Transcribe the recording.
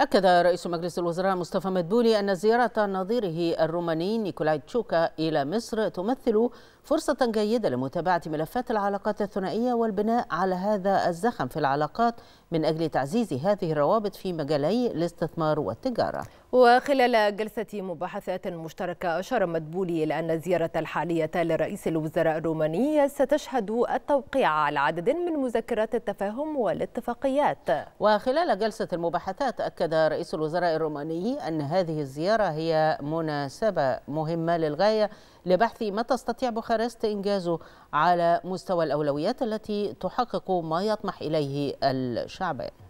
أكد رئيس مجلس الوزراء مصطفى مدبولي أن زيارة نظيره الروماني نيكولاي تشوكا إلى مصر تمثل فرصة جيدة لمتابعة ملفات العلاقات الثنائية والبناء على هذا الزخم في العلاقات من أجل تعزيز هذه الروابط في مجالي الاستثمار والتجارة وخلال جلسة مباحثات مشتركة أشار مدبولي إلى أن الزيارة الحالية لرئيس الوزراء الروماني ستشهد التوقيع على عدد من مذكرات التفاهم والاتفاقيات وخلال جلسة المباحثات أكد أكد رئيس الوزراء الروماني أن هذه الزيارة هي مناسبة مهمة للغاية لبحث ما تستطيع بوخارست إنجازه على مستوى الأولويات التي تحقق ما يطمح إليه الشعبان